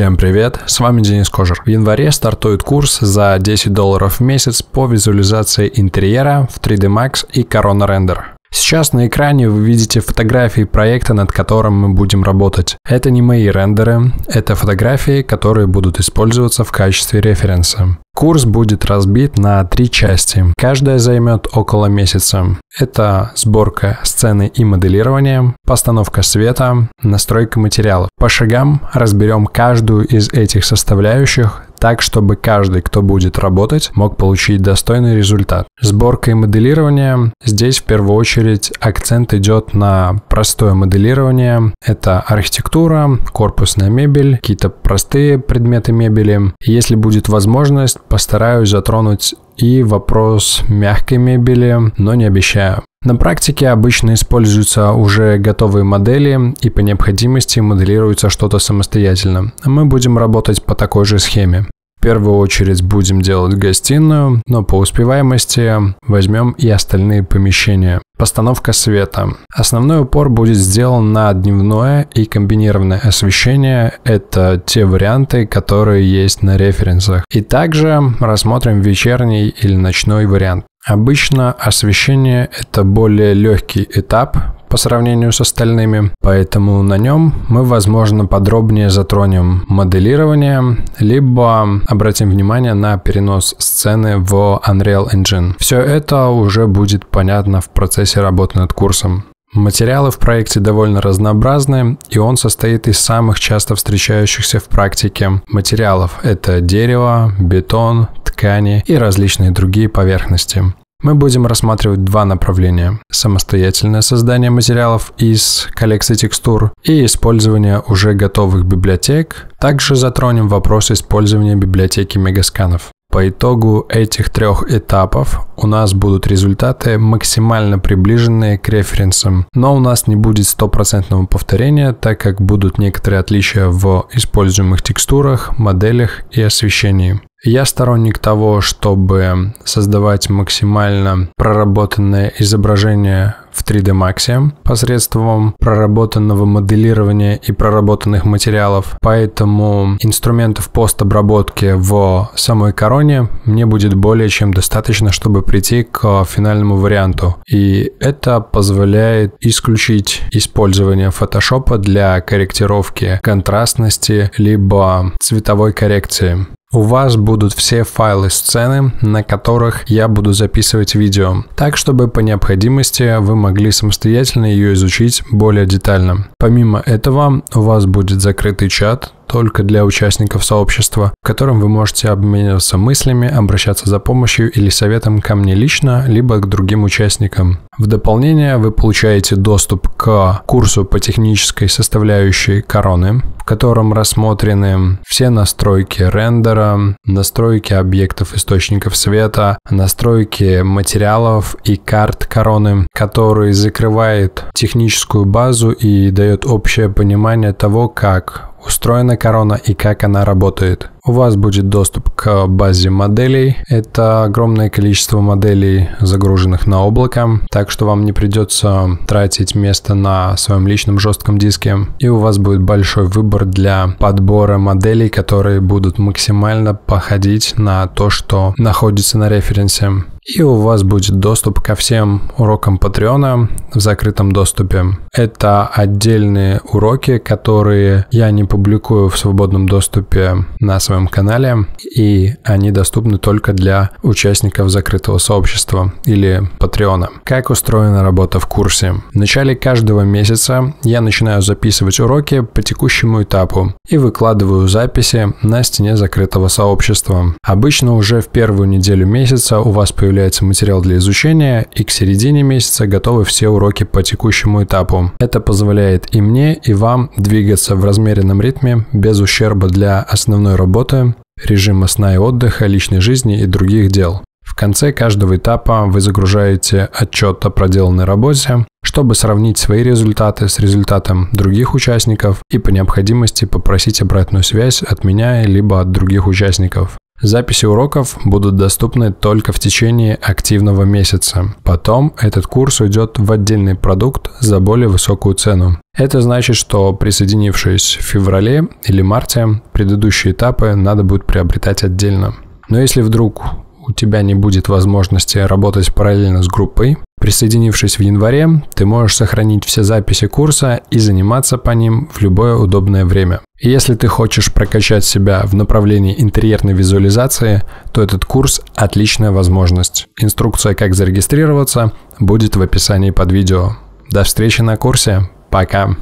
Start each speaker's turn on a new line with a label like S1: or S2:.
S1: Всем привет, с вами Денис Кожер. В январе стартует курс за 10 долларов в месяц по визуализации интерьера в 3D Max и Corona Render. Сейчас на экране вы видите фотографии проекта, над которым мы будем работать. Это не мои рендеры, это фотографии, которые будут использоваться в качестве референса. Курс будет разбит на три части. Каждая займет около месяца. Это сборка сцены и моделирование, постановка света, настройка материалов. По шагам разберем каждую из этих составляющих так, чтобы каждый, кто будет работать, мог получить достойный результат. Сборка и моделирование. Здесь в первую очередь акцент идет на простое моделирование. Это архитектура, корпусная мебель, какие-то простые предметы мебели. Если будет возможность, постараюсь затронуть и вопрос мягкой мебели, но не обещаю. На практике обычно используются уже готовые модели и по необходимости моделируется что-то самостоятельно. Мы будем работать по такой же схеме. В первую очередь будем делать гостиную, но по успеваемости возьмем и остальные помещения. Постановка света. Основной упор будет сделан на дневное и комбинированное освещение. Это те варианты, которые есть на референсах. И также рассмотрим вечерний или ночной вариант. Обычно освещение – это более легкий этап, по сравнению с остальными, поэтому на нем мы, возможно, подробнее затронем моделирование, либо обратим внимание на перенос сцены в Unreal Engine. Все это уже будет понятно в процессе работы над курсом. Материалы в проекте довольно разнообразны, и он состоит из самых часто встречающихся в практике материалов. Это дерево, бетон, ткани и различные другие поверхности. Мы будем рассматривать два направления – самостоятельное создание материалов из коллекции текстур и использование уже готовых библиотек. Также затронем вопрос использования библиотеки мегасканов. По итогу этих трех этапов у нас будут результаты максимально приближенные к референсам, но у нас не будет стопроцентного повторения, так как будут некоторые отличия в используемых текстурах, моделях и освещении. Я сторонник того, чтобы создавать максимально проработанное изображение в 3D Max посредством проработанного моделирования и проработанных материалов. Поэтому инструментов постобработки в самой короне мне будет более чем достаточно, чтобы прийти к финальному варианту. И это позволяет исключить использование фотошопа для корректировки контрастности либо цветовой коррекции. У вас будут все файлы сцены, на которых я буду записывать видео, так чтобы по необходимости вы могли самостоятельно ее изучить более детально. Помимо этого у вас будет закрытый чат, только для участников сообщества, в котором вы можете обмениваться мыслями, обращаться за помощью или советом ко мне лично, либо к другим участникам. В дополнение вы получаете доступ к курсу по технической составляющей короны, в котором рассмотрены все настройки рендера, настройки объектов источников света, настройки материалов и карт короны, который закрывает техническую базу и дает общее понимание того, как устроена корона и как она работает. У вас будет доступ к базе моделей. Это огромное количество моделей, загруженных на облако, так что вам не придется тратить место на своем личном жестком диске. И у вас будет большой выбор для подбора моделей, которые будут максимально походить на то, что находится на референсе. И у вас будет доступ ко всем урокам Патреона в закрытом доступе. Это отдельные уроки, которые я не публикую в свободном доступе на своем телеграм-канале, и они доступны только для участников закрытого сообщества или патреона. Как устроена работа в курсе? В начале каждого месяца я начинаю записывать уроки по текущему этапу и выкладываю записи на стене закрытого сообщества. Обычно уже в первую неделю месяца у вас появляется материал для изучения, и к середине месяца готовы все уроки по текущему этапу. Это позволяет и мне, и вам двигаться в размеренном ритме без ущерба для основной работы работы, режима сна и отдыха, личной жизни и других дел. В конце каждого этапа вы загружаете отчет о проделанной работе, чтобы сравнить свои результаты с результатом других участников и по необходимости попросить обратную связь от меня либо от других участников. Записи уроков будут доступны только в течение активного месяца. Потом этот курс уйдет в отдельный продукт за более высокую цену. Это значит, что присоединившись в феврале или марте, предыдущие этапы надо будет приобретать отдельно. Но если вдруг у тебя не будет возможности работать параллельно с группой, присоединившись в январе, ты можешь сохранить все записи курса и заниматься по ним в любое удобное время. И если ты хочешь прокачать себя в направлении интерьерной визуализации, то этот курс – отличная возможность. Инструкция, как зарегистрироваться, будет в описании под видео. До встречи на курсе! Пока.